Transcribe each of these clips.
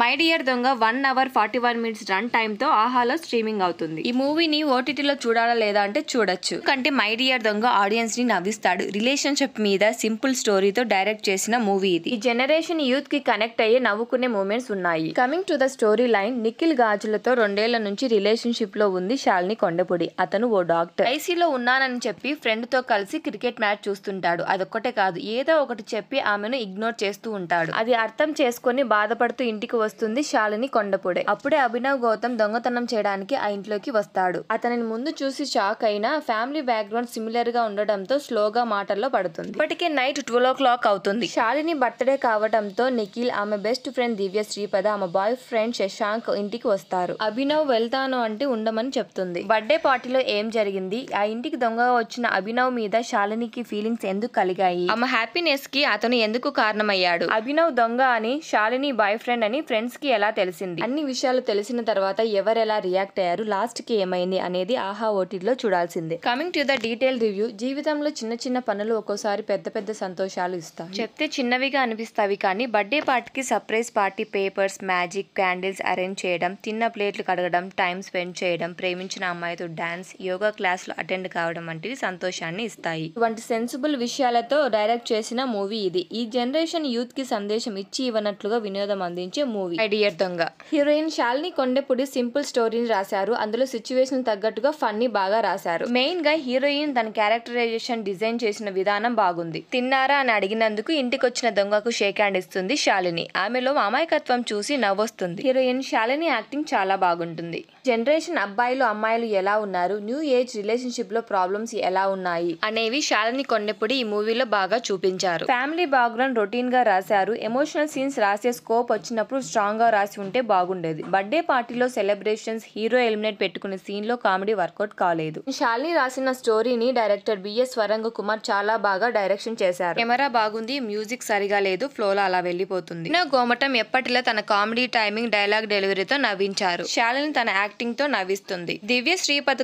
my dear Donga one hour forty one minutes run టైంతో ఆహాలో streaming అవుతుంది ఈ మూవీని ఓటీటీలో చూడాలా లేదా అంటే చూడొచ్చు కంటే మై డియర్ దొంగ ఆడియన్స్ ని నవ్విస్తాడు రిలేషన్షిప్ మీద సింపుల్ స్టోరీతో డైరెక్ట్ చేసిన మూవీ ఇది ఈ జనరేషన్ యూత్ కి కనెక్ట్ అయ్యే నవ్వుకునే మూమెంట్స్ ఉన్నాయి coming to the story line Nikhil గాజులతో రెండేళ్ల నుంచి రిలేషన్షిప్ లో ఉంది శాలిని కొండపొడి అతను ఓ డాక్టర్ ఐసీలో ఉన్నానని చెప్పి ఫ్రెండ్ తో కలిసి క్రికెట్ మ్యాచ్ చూస్తుంటాడు అదొక్కటే కాదు ఏదో ఒకటి చెప్పి ఆమెను ఇగ్నోర్ చేస్తూ ఉంటాడు అది అర్థం చేసుకుని బాధపడుతూ ఇంటికి వస్తుంది శాలిని కొండపూడే అప్పుడే అభినవ్ గౌతమ్ దొంగతనం చేయడానికి ఆ ఇంట్లోకి వస్తాడు అతనిని ముందు చూసి షాక్ అయినా ఫ్యామిలీ బ్యాక్గ్రౌండ్ సిమిలర్ గా ఉండడంతో స్లోగా మాటల్లో పడుతుంది ఇప్పటికే నైట్ ట్వెల్వ్ ఓ క్లాక్ అవుతుంది శాలిని బర్త్డే కావడంతో నిఖిల్ ఆమె బెస్ట్ ఫ్రెండ్ దివ్య శ్రీపద ఆమె బాయ్ ఫ్రెండ్ శశాంక్ ఇంటికి వస్తారు అభినవ్ వెళ్తాను అంటే ఉండమని చెప్తుంది బర్త్డే పార్టీలో ఏం జరిగింది ఆ ఇంటికి దొంగగా వచ్చిన అభినవ్ మీద శాలినికి ఫీలింగ్స్ ఎందుకు కలిగాయి ఆమె హ్యాపీనెస్ కి అతను ఎందుకు కారణమయ్యాడు అభినవ్ దొంగ అని శాలిని బాయ్ ఫ్రెండ్ అని ఫ్రెండ్స్కి ఎలా తెలిసింది అన్ని విషయాలు తెలిసిన తర్వాత ఎవరు ఎలా రియాక్ట్ అయ్యారు లాస్ట్కి ఏమైంది అనేది ఆహా ఓటీలో చూడాల్సిందే coming to the detail review జీవితంలో చిన్న చిన్న పనులు ఒక్కోసారి పెద్ద పెద్ద సంతోషాలు ఇస్తాయి చెప్తే చిన్నవిగా అనిపిస్తావి కానీ బర్త్డే పార్టీకి surprise party papers magic candles arrange చేయడం తిన్న ప్లేట్లు కడగడం టైం స్పెండ్ చేయడం ప్రేమించిన అమ్మాయితో డాన్స్ యోగా క్లాసులు అటెండ్ కావడం వంటివి సంతోషాన్ని ఇస్తాయి ఇటువంటి సెన్సిబుల్ విషయాలతో డైరెక్ట్ చేసిన మూవీ ఇది ఈ జనరేషన్ యూత్ కి సందేశం ఇచ్చి ఇవ్వనట్లుగా వినోదం అందించే మూవీ ఐడియర్ దొంగ హీరోయిన్ శాలిని కొండెపుడి సింపుల్ స్టోరీని రాశారు అందులో సిచ్యువేషన్ తగ్గట్టుగా ఫన్నీ బాగా రాశారు మెయిన్ గా హీరోయిన్ తన క్యారెక్టరైజేషన్ డిజైన్ చేసిన విధానం బాగుంది తిన్నారా అని అడిగినందుకు ఇంటికొచ్చిన దొంగకు షేక్ హ్యాండ్ ఇస్తుంది శాలిని ఆమెలో అమాయకత్వం చూసి నవ్వొస్తుంది హీరోయిన్ శాలిని యాక్టింగ్ చాలా బాగుంటుంది జనరేషన్ అబ్బాయిలు అమ్మాయిలు ఎలా ఉన్నారు న్యూ ఏజ్ రిలేషన్షిప్ లో ప్రాబ్లమ్స్ ఎలా ఉన్నాయి అనేవి శాలని కొన్నప్పుడు ఈ మూవీలో బాగా చూపించారు ఫ్యామిలీ బ్యాక్గ్రౌండ్ రొటీన్ గా రాశారు ఎమోషనల్ సీన్స్ రాసే స్కోప్ వచ్చినప్పుడు స్ట్రాంగ్ గా రాసి ఉంటే బాగుండేది బర్త్డే పార్టీలో సెలబ్రేషన్స్ హీరో ఎలిమినేట్ పెట్టుకునే సీన్ లో కామెడీ వర్కౌట్ కాలేదు శాలిని రాసిన స్టోరీని డైరెక్టర్ బిఎస్ వరంగ కుమార్ చాలా బాగా డైరెక్షన్ చేశారు కెమెరా బాగుంది మ్యూజిక్ సరిగా లేదు ఫ్లోలో అలా వెళ్ళిపోతుంది గోమటం ఎప్పటిలా తన కామెడీ టైమింగ్ డైలాగ్ డెలివరీతో నవ్వించారు శాలిని తన యాక్ట్ యాక్టింగ్తో నవ్విస్తుంది దివ్య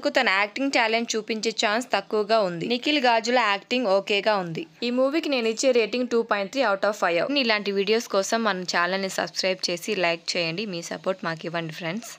కు తన యాక్టింగ్ టాలెంట్ చూపించే ఛాన్స్ తక్కువగా ఉంది నిఖిల్ గాజుల యాక్టింగ్ ఓకేగా ఉంది ఈ మూవీకి నేను ఇచ్చే rating two point three out of five ఇలాంటి వీడియోస్ కోసం మన ని సబ్స్క్రైబ్ చేసి లైక్ చేయండి మీ సపోర్ట్ మాకు ఇవ్వండి ఫ్రెండ్స్